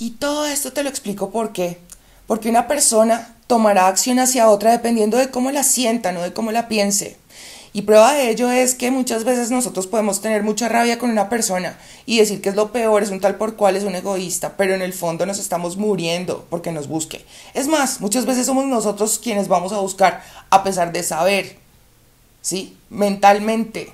Y todo esto te lo explico por qué. Porque una persona tomará acción hacia otra dependiendo de cómo la sienta, no de cómo la piense. Y prueba de ello es que muchas veces nosotros podemos tener mucha rabia con una persona y decir que es lo peor, es un tal por cual, es un egoísta, pero en el fondo nos estamos muriendo porque nos busque. Es más, muchas veces somos nosotros quienes vamos a buscar a pesar de saber, ¿sí? Mentalmente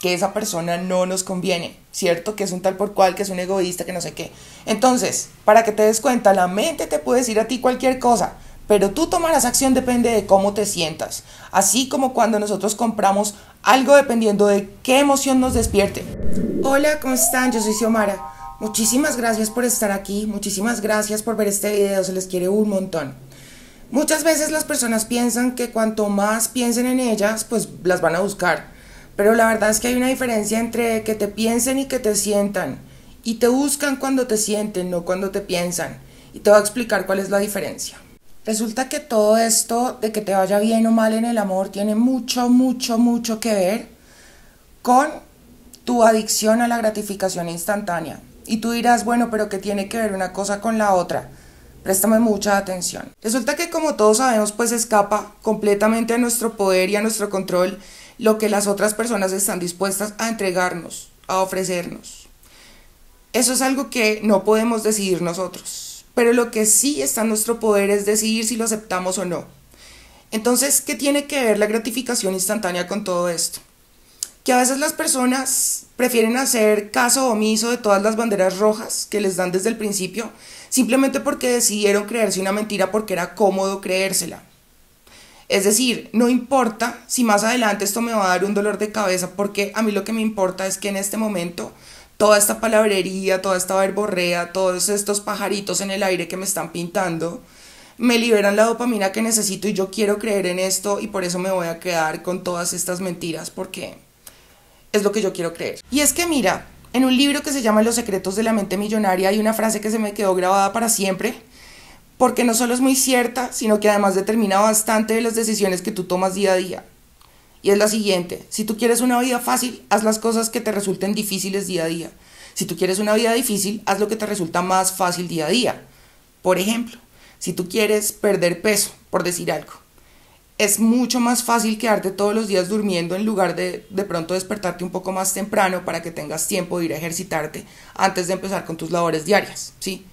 que esa persona no nos conviene, ¿cierto? Que es un tal por cual, que es un egoísta, que no sé qué. Entonces, para que te des cuenta, la mente te puede decir a ti cualquier cosa, pero tú tomarás acción depende de cómo te sientas, así como cuando nosotros compramos algo dependiendo de qué emoción nos despierte. Hola, ¿cómo están? Yo soy Xiomara. Muchísimas gracias por estar aquí, muchísimas gracias por ver este video, se les quiere un montón. Muchas veces las personas piensan que cuanto más piensen en ellas, pues las van a buscar pero la verdad es que hay una diferencia entre que te piensen y que te sientan. Y te buscan cuando te sienten, no cuando te piensan. Y te voy a explicar cuál es la diferencia. Resulta que todo esto de que te vaya bien o mal en el amor tiene mucho, mucho, mucho que ver con tu adicción a la gratificación instantánea. Y tú dirás, bueno, pero ¿qué tiene que ver una cosa con la otra? Préstame mucha atención. Resulta que como todos sabemos, pues escapa completamente a nuestro poder y a nuestro control lo que las otras personas están dispuestas a entregarnos, a ofrecernos. Eso es algo que no podemos decidir nosotros, pero lo que sí está en nuestro poder es decidir si lo aceptamos o no. Entonces, ¿qué tiene que ver la gratificación instantánea con todo esto? Que a veces las personas prefieren hacer caso omiso de todas las banderas rojas que les dan desde el principio, simplemente porque decidieron creerse una mentira porque era cómodo creérsela. Es decir, no importa si más adelante esto me va a dar un dolor de cabeza, porque a mí lo que me importa es que en este momento toda esta palabrería, toda esta verborrea, todos estos pajaritos en el aire que me están pintando, me liberan la dopamina que necesito y yo quiero creer en esto y por eso me voy a quedar con todas estas mentiras, porque es lo que yo quiero creer. Y es que mira, en un libro que se llama Los secretos de la mente millonaria hay una frase que se me quedó grabada para siempre porque no solo es muy cierta, sino que además determina bastante de las decisiones que tú tomas día a día. Y es la siguiente, si tú quieres una vida fácil, haz las cosas que te resulten difíciles día a día. Si tú quieres una vida difícil, haz lo que te resulta más fácil día a día. Por ejemplo, si tú quieres perder peso, por decir algo, es mucho más fácil quedarte todos los días durmiendo en lugar de de pronto despertarte un poco más temprano para que tengas tiempo de ir a ejercitarte antes de empezar con tus labores diarias, ¿sí?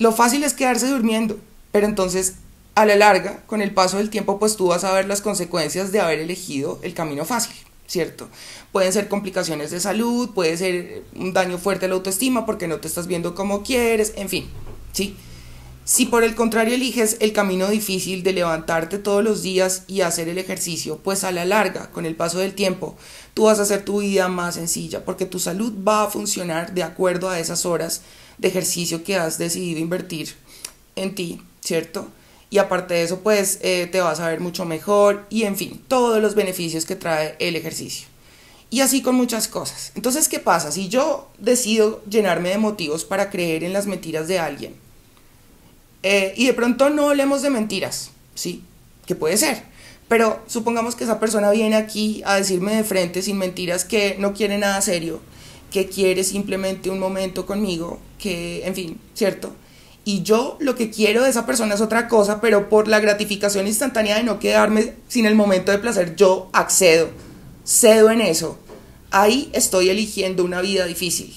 Lo fácil es quedarse durmiendo, pero entonces a la larga, con el paso del tiempo, pues tú vas a ver las consecuencias de haber elegido el camino fácil, ¿cierto? Pueden ser complicaciones de salud, puede ser un daño fuerte a la autoestima porque no te estás viendo como quieres, en fin, ¿sí? Si por el contrario eliges el camino difícil de levantarte todos los días y hacer el ejercicio, pues a la larga, con el paso del tiempo, tú vas a hacer tu vida más sencilla porque tu salud va a funcionar de acuerdo a esas horas de ejercicio que has decidido invertir en ti, ¿cierto? Y aparte de eso, pues eh, te vas a ver mucho mejor y en fin, todos los beneficios que trae el ejercicio. Y así con muchas cosas. Entonces, ¿qué pasa? Si yo decido llenarme de motivos para creer en las mentiras de alguien, eh, y de pronto no hablemos de mentiras, ¿sí? Que puede ser. Pero supongamos que esa persona viene aquí a decirme de frente, sin mentiras, que no quiere nada serio que quiere simplemente un momento conmigo, que, en fin, ¿cierto? Y yo lo que quiero de esa persona es otra cosa, pero por la gratificación instantánea de no quedarme sin el momento de placer, yo accedo, cedo en eso. Ahí estoy eligiendo una vida difícil.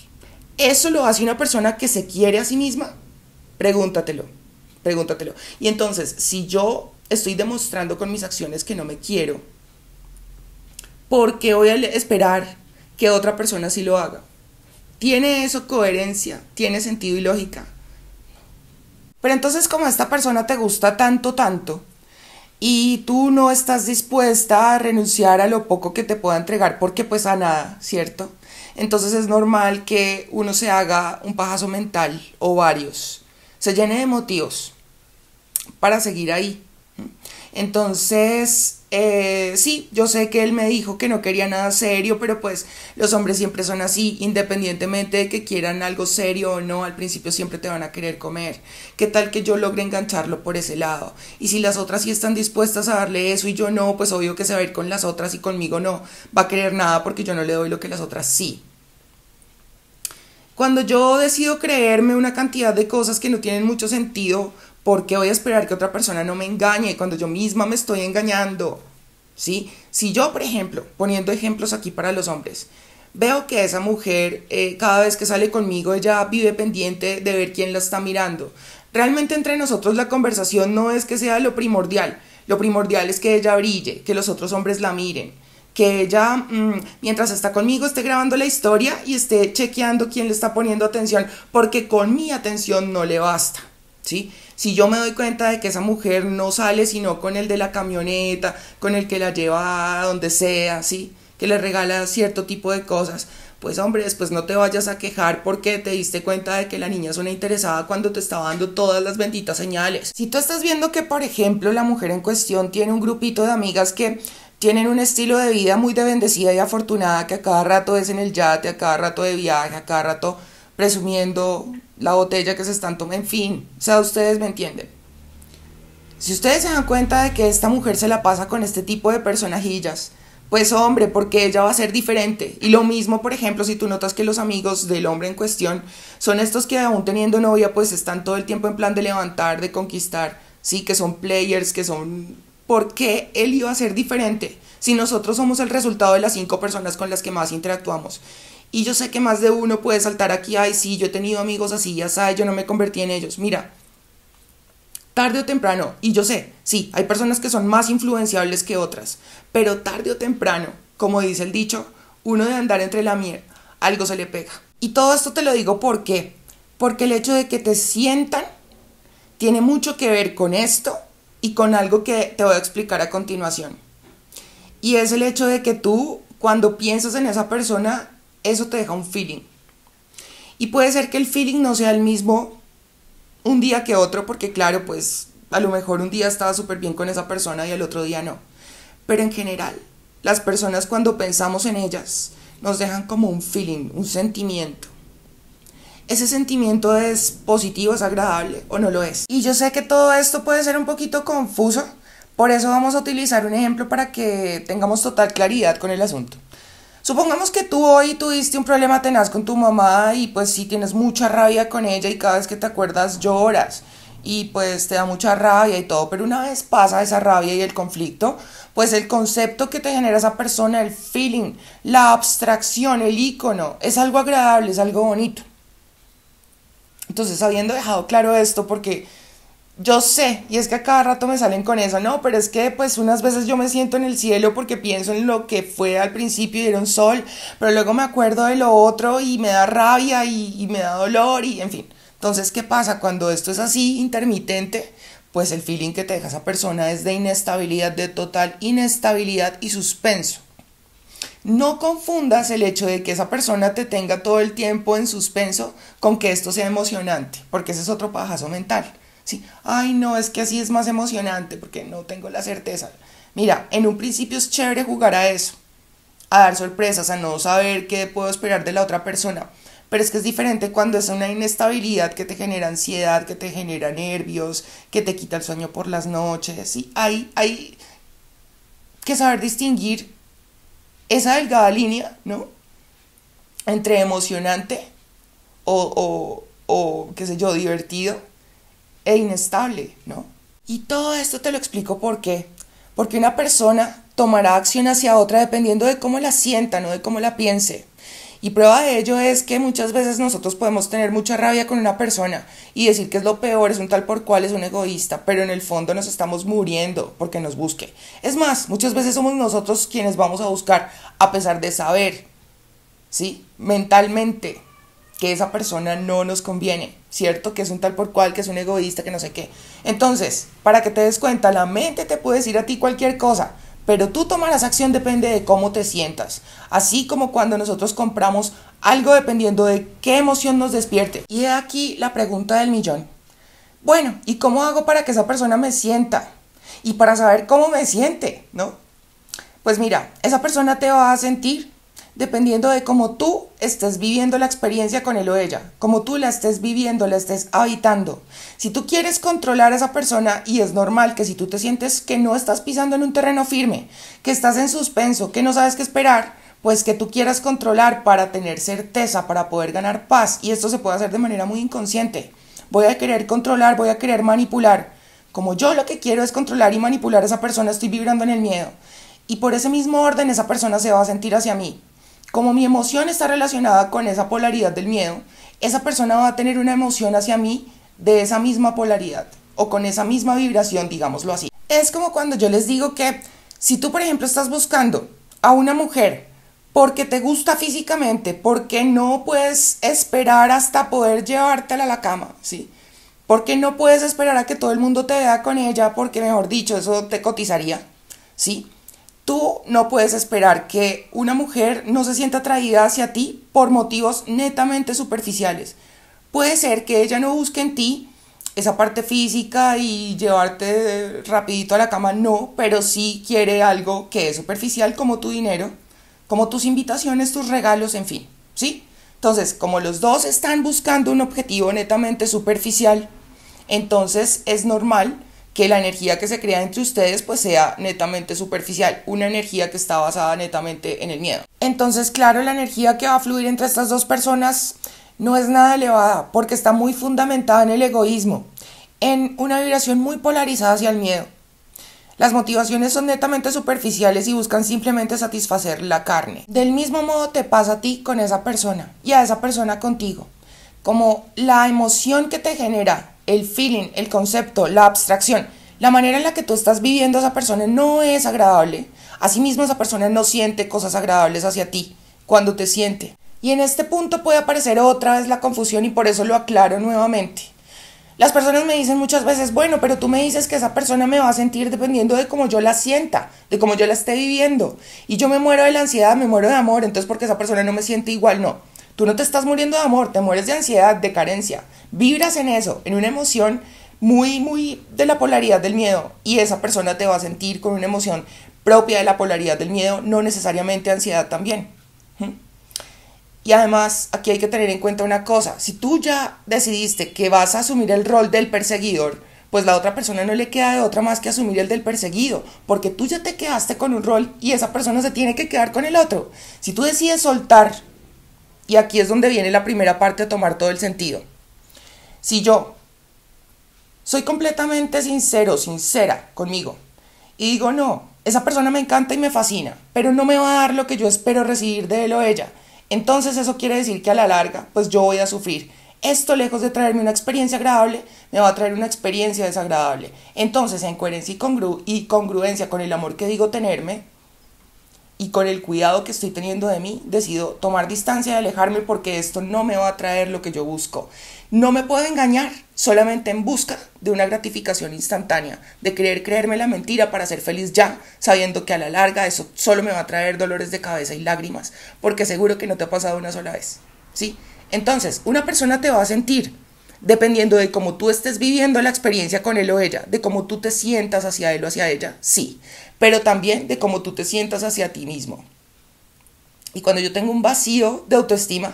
¿Eso lo hace una persona que se quiere a sí misma? Pregúntatelo, pregúntatelo. Y entonces, si yo estoy demostrando con mis acciones que no me quiero, ¿por qué voy a esperar que otra persona sí lo haga. ¿Tiene eso coherencia? ¿Tiene sentido y lógica? Pero entonces como esta persona te gusta tanto, tanto, y tú no estás dispuesta a renunciar a lo poco que te pueda entregar, porque pues a nada, ¿cierto? Entonces es normal que uno se haga un pajazo mental o varios, se llene de motivos para seguir ahí. Entonces, eh, sí, yo sé que él me dijo que no quería nada serio, pero pues los hombres siempre son así, independientemente de que quieran algo serio o no, al principio siempre te van a querer comer. ¿Qué tal que yo logre engancharlo por ese lado? Y si las otras sí están dispuestas a darle eso y yo no, pues obvio que se va a ir con las otras y conmigo no va a querer nada porque yo no le doy lo que las otras sí. Cuando yo decido creerme una cantidad de cosas que no tienen mucho sentido qué voy a esperar que otra persona no me engañe cuando yo misma me estoy engañando? ¿Sí? Si yo, por ejemplo, poniendo ejemplos aquí para los hombres, veo que esa mujer eh, cada vez que sale conmigo ella vive pendiente de ver quién la está mirando. Realmente entre nosotros la conversación no es que sea lo primordial, lo primordial es que ella brille, que los otros hombres la miren, que ella mm, mientras está conmigo esté grabando la historia y esté chequeando quién le está poniendo atención, porque con mi atención no le basta. Si yo me doy cuenta de que esa mujer no sale sino con el de la camioneta, con el que la lleva a donde sea, ¿sí? Que le regala cierto tipo de cosas, pues hombre, después no te vayas a quejar porque te diste cuenta de que la niña es una interesada cuando te estaba dando todas las benditas señales. Si tú estás viendo que, por ejemplo, la mujer en cuestión tiene un grupito de amigas que tienen un estilo de vida muy de bendecida y afortunada, que a cada rato es en el yate, a cada rato de viaje, a cada rato presumiendo la botella que se están tomando, en fin, o sea, ustedes me entienden. Si ustedes se dan cuenta de que esta mujer se la pasa con este tipo de personajillas, pues hombre, porque ella va a ser diferente. Y lo mismo, por ejemplo, si tú notas que los amigos del hombre en cuestión son estos que aún teniendo novia, pues están todo el tiempo en plan de levantar, de conquistar, sí, que son players, que son... ¿Por qué él iba a ser diferente si nosotros somos el resultado de las cinco personas con las que más interactuamos? Y yo sé que más de uno puede saltar aquí, ay, sí, yo he tenido amigos así, ya sabes, yo no me convertí en ellos. Mira, tarde o temprano, y yo sé, sí, hay personas que son más influenciables que otras, pero tarde o temprano, como dice el dicho, uno de andar entre la mierda, algo se le pega. Y todo esto te lo digo porque, porque el hecho de que te sientan tiene mucho que ver con esto y con algo que te voy a explicar a continuación. Y es el hecho de que tú, cuando piensas en esa persona, eso te deja un feeling. Y puede ser que el feeling no sea el mismo un día que otro, porque claro, pues a lo mejor un día estaba súper bien con esa persona y el otro día no. Pero en general, las personas cuando pensamos en ellas nos dejan como un feeling, un sentimiento. Ese sentimiento es positivo, es agradable o no lo es. Y yo sé que todo esto puede ser un poquito confuso, por eso vamos a utilizar un ejemplo para que tengamos total claridad con el asunto. Supongamos que tú hoy tuviste un problema tenaz con tu mamá y pues sí tienes mucha rabia con ella y cada vez que te acuerdas lloras y pues te da mucha rabia y todo, pero una vez pasa esa rabia y el conflicto, pues el concepto que te genera esa persona, el feeling, la abstracción, el icono, es algo agradable, es algo bonito. Entonces, habiendo dejado claro esto, porque yo sé, y es que a cada rato me salen con eso, no, pero es que pues unas veces yo me siento en el cielo porque pienso en lo que fue al principio y era un sol, pero luego me acuerdo de lo otro y me da rabia y, me da dolor y en fin. Entonces, ¿qué pasa cuando esto es así intermitente? Pues el feeling que te deja esa persona es de inestabilidad, de total inestabilidad y suspenso. No confundas el hecho de que esa persona te tenga todo el tiempo en suspenso con que esto sea emocionante, porque ese es otro pajazo mental ay no, es que así es más emocionante porque no tengo la certeza. Mira, en un principio es chévere jugar a eso, a dar sorpresas, a no saber qué puedo esperar de la otra persona. Pero es que es diferente cuando es una inestabilidad que te genera ansiedad, que te genera nervios, que te quita el sueño por las noches. y hay, hay que saber distinguir esa delgada línea, ¿no? Entre emocionante o, o, o qué sé yo, divertido e inestable, ¿no? Y todo esto te lo explico por qué. Porque una persona tomará acción hacia otra dependiendo de cómo la sienta, no de cómo la piense. Y prueba de ello es que muchas veces nosotros podemos tener mucha rabia con una persona y decir que es lo peor, es un tal por cual, es un egoísta, pero en el fondo nos estamos muriendo porque nos busque. Es más, muchas veces somos nosotros quienes vamos a buscar a pesar de saber, ¿sí? Mentalmente que esa persona no nos conviene, ¿cierto? Que es un tal por cual, que es un egoísta, que no sé qué. Entonces, para que te des cuenta, la mente te puede decir a ti cualquier cosa, pero tú tomarás acción depende de cómo te sientas. Así como cuando nosotros compramos algo dependiendo de qué emoción nos despierte. Y aquí la pregunta del millón. Bueno, ¿y cómo hago para que esa persona me sienta? Y para saber cómo me siente, ¿no? Pues mira, esa persona te va a sentir dependiendo de cómo tú estés viviendo la experiencia con él o ella, cómo tú la estés viviendo, la estés habitando. Si tú quieres controlar a esa persona y es normal que si tú te sientes que no estás pisando en un terreno firme, que estás en suspenso, que no sabes qué esperar, pues que tú quieras controlar para tener certeza, para poder ganar paz, y esto se puede hacer de manera muy inconsciente. Voy a querer controlar, voy a querer manipular. Como yo lo que quiero es controlar y manipular a esa persona, estoy vibrando en el miedo. Y por ese mismo orden esa persona se va a sentir hacia mí. Como mi emoción está relacionada con esa polaridad del miedo, esa persona va a tener una emoción hacia mí de esa misma polaridad o con esa misma vibración, digámoslo así. Es como cuando yo les digo que si tú, por ejemplo, estás buscando a una mujer porque te gusta físicamente, porque no puedes esperar hasta poder llevártela a la cama, ¿sí? Porque no puedes esperar a que todo el mundo te vea con ella, porque mejor dicho, eso te cotizaría, ¿sí? Tú no puedes esperar que una mujer no se sienta atraída hacia ti por motivos netamente superficiales. Puede ser que ella no busque en ti esa parte física y llevarte rapidito a la cama, no, pero sí quiere algo que es superficial como tu dinero, como tus invitaciones, tus regalos, en fin, ¿sí? Entonces, como los dos están buscando un objetivo netamente superficial, entonces es normal que la energía que se crea entre ustedes pues sea netamente superficial, una energía que está basada netamente en el miedo. Entonces, claro, la energía que va a fluir entre estas dos personas no es nada elevada porque está muy fundamentada en el egoísmo, en una vibración muy polarizada hacia el miedo. Las motivaciones son netamente superficiales y buscan simplemente satisfacer la carne. Del mismo modo te pasa a ti con esa persona y a esa persona contigo. Como la emoción que te genera el feeling, el concepto, la abstracción, la manera en la que tú estás viviendo a esa persona no es agradable, asimismo esa persona no siente cosas agradables hacia ti cuando te siente. Y en este punto puede aparecer otra vez la confusión y por eso lo aclaro nuevamente. Las personas me dicen muchas veces, bueno, pero tú me dices que esa persona me va a sentir dependiendo de cómo yo la sienta, de cómo yo la esté viviendo. Y yo me muero de la ansiedad, me muero de amor, entonces porque esa persona no me siente igual, no. Tú no te estás muriendo de amor, te mueres de ansiedad, de carencia. Vibras en eso, en una emoción muy, muy de la polaridad del miedo. Y esa persona te va a sentir con una emoción propia de la polaridad del miedo, no necesariamente ansiedad también. ¿Mm? Y además, aquí hay que tener en cuenta una cosa. Si tú ya decidiste que vas a asumir el rol del perseguidor, pues la otra persona no le queda de otra más que asumir el del perseguido, porque tú ya te quedaste con un rol y esa persona se tiene que quedar con el otro. Si tú decides soltar y aquí es donde viene la primera parte a tomar todo el sentido. Si yo soy completamente sincero, sincera conmigo, y digo, no, esa persona me encanta y me fascina, pero no me va a dar lo que yo espero recibir de él o ella, entonces eso quiere decir que a la larga, pues yo voy a sufrir. Esto lejos de traerme una experiencia agradable, me va a traer una experiencia desagradable. Entonces, en coherencia y, y congruencia con el amor que digo tenerme, y con el cuidado que estoy teniendo de mí, decido tomar distancia y alejarme porque esto no me va a traer lo que yo busco. No me puedo engañar solamente en busca de una gratificación instantánea, de querer creerme la mentira para ser feliz ya, sabiendo que a la larga eso solo me va a traer dolores de cabeza y lágrimas, porque seguro que no te ha pasado una sola vez. ¿Sí? Entonces, una persona te va a sentir Dependiendo de cómo tú estés viviendo la experiencia con él o ella, de cómo tú te sientas hacia él o hacia ella, sí, pero también de cómo tú te sientas hacia ti mismo. Y cuando yo tengo un vacío de autoestima,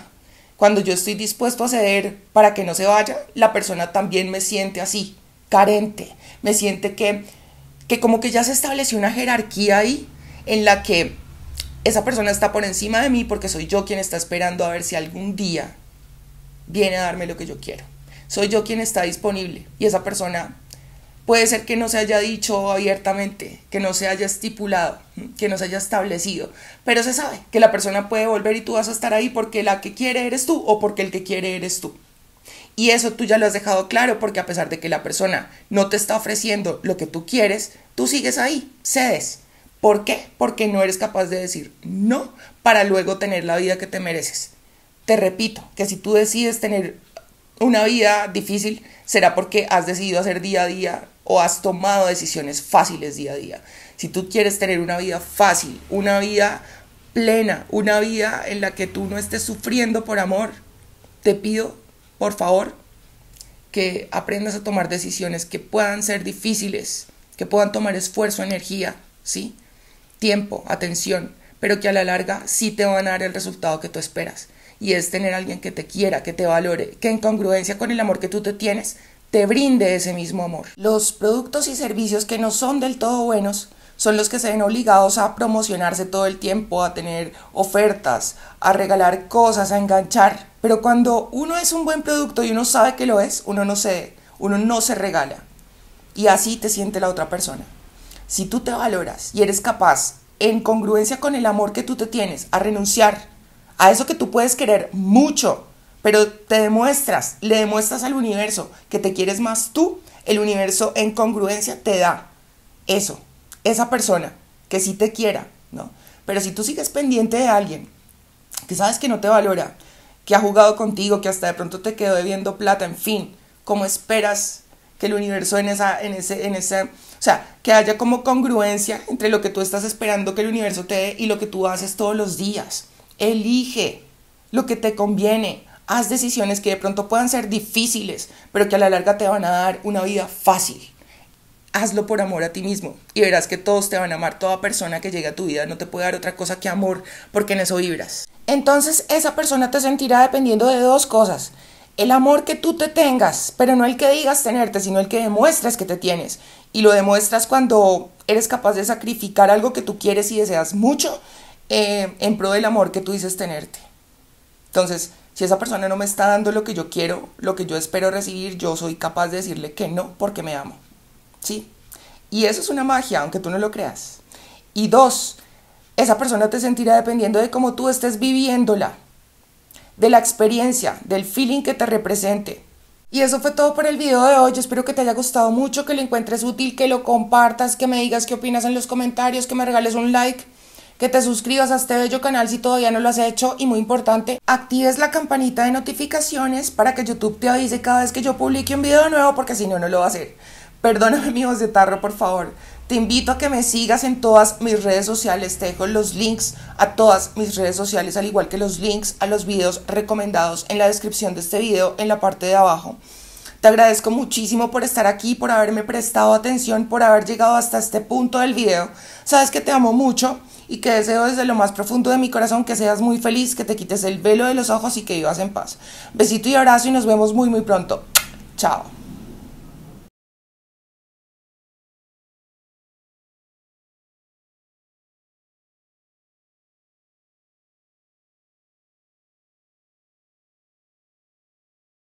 cuando yo estoy dispuesto a ceder para que no se vaya, la persona también me siente así, carente, me siente que, como que ya se estableció una jerarquía ahí en la que esa persona está por encima de mí porque soy yo quien está esperando a ver si algún día viene a darme lo que yo quiero soy yo quien está disponible y esa persona puede ser que no se haya dicho abiertamente, que no se haya estipulado, que no se haya establecido, pero se sabe que la persona puede volver y tú vas a estar ahí porque la que quiere eres tú o porque el que quiere eres tú. Y eso tú ya lo has dejado claro porque a pesar de que la persona no te está ofreciendo lo que tú quieres, tú sigues ahí, cedes. ¿Por qué? Porque no eres capaz de decir no para luego tener la vida que te mereces. Te repito que si tú decides tener una vida difícil será porque has decidido hacer día a día o has tomado decisiones fáciles día a día. Si tú quieres tener una vida fácil, una vida plena, una vida en la que tú no estés sufriendo por amor, te pido, por favor, que aprendas a tomar decisiones que puedan ser difíciles, que puedan tomar esfuerzo, energía, ¿sí? Tiempo, atención, pero que a la larga sí te van a dar el resultado que tú esperas y es tener alguien que te quiera, que te valore, que en congruencia con el amor que tú te tienes, te brinde ese mismo amor. Los productos y servicios que no son del todo buenos son los que se ven obligados a promocionarse todo el tiempo, a tener ofertas, a regalar cosas, a enganchar. Pero cuando uno es un buen producto y uno sabe que lo es, uno no se, uno no se regala. Y así te siente la otra persona. Si tú te valoras y eres capaz, en congruencia con el amor que tú te tienes, a renunciar a eso que tú puedes querer mucho, pero te demuestras, le demuestras al universo que te quieres más tú, el universo en congruencia te da eso, esa persona que sí te quiera, ¿no? Pero si tú sigues pendiente de alguien que sabes que no te valora, que ha jugado contigo, que hasta de pronto te quedó debiendo plata, en fin, ¿cómo esperas que el universo en esa, en ese, en esa, o sea, que haya como congruencia entre lo que tú estás esperando que el universo te dé y lo que tú haces todos los días? Elige lo que te conviene. Haz decisiones que de pronto puedan ser difíciles, pero que a la larga te van a dar una vida fácil. Hazlo por amor a ti mismo y verás que todos te van a amar. Toda persona que llegue a tu vida no te puede dar otra cosa que amor porque en eso vibras. Entonces esa persona te sentirá dependiendo de dos cosas. El amor que tú te tengas, pero no el que digas tenerte, sino el que demuestras que te tienes. Y lo demuestras cuando eres capaz de sacrificar algo que tú quieres y deseas mucho eh, en pro del amor que tú dices tenerte. Entonces, si esa persona no me está dando lo que yo quiero, lo que yo espero recibir, yo soy capaz de decirle que no porque me amo. ¿Sí? Y eso es una magia, aunque tú no lo creas. Y dos, esa persona te sentirá dependiendo de cómo tú estés viviéndola, de la experiencia, del feeling que te represente. Y eso fue todo por el video de hoy. espero que te haya gustado mucho, que lo encuentres útil, que lo compartas, que me digas qué opinas en los comentarios, que me regales un like que te suscribas a este bello canal si todavía no lo has hecho y muy importante, actives la campanita de notificaciones para que YouTube te avise cada vez que yo publique un video nuevo porque si no, no lo va a hacer. Perdóname mi voz de tarro, por favor. Te invito a que me sigas en todas mis redes sociales. Te dejo los links a todas mis redes sociales, al igual que los links a los videos recomendados en la descripción de este video, en la parte de abajo. Te agradezco muchísimo por estar aquí, por haberme prestado atención, por haber llegado hasta este punto del video. Sabes que te amo mucho y que deseo desde lo más profundo de mi corazón que seas muy feliz, que te quites el velo de los ojos y que vivas en paz. Besito y abrazo y nos vemos muy muy pronto. Chao.